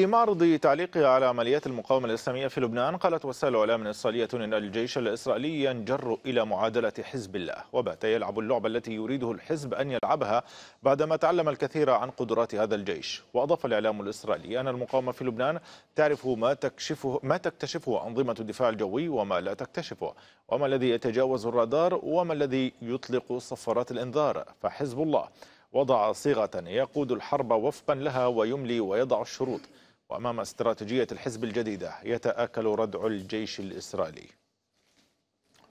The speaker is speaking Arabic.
في معرض تعليقها على عمليات المقاومة الإسلامية في لبنان قالت وسائل الاعلام الاسرائيليه إن الجيش الإسرائيلي ينجر إلى معادلة حزب الله وبات يلعب اللعبة التي يريده الحزب أن يلعبها بعدما تعلم الكثير عن قدرات هذا الجيش وأضاف الإعلام الإسرائيلي أن المقاومة في لبنان تعرف ما تكشفه ما تكتشفه أنظمة الدفاع الجوي وما لا تكتشفه وما الذي يتجاوز الرادار وما الذي يطلق صفارات الإنذار فحزب الله وضع صيغة يقود الحرب وفقا لها ويملي ويضع الشروط وأمام استراتيجية الحزب الجديدة يتآكل ردع الجيش الإسرائيلي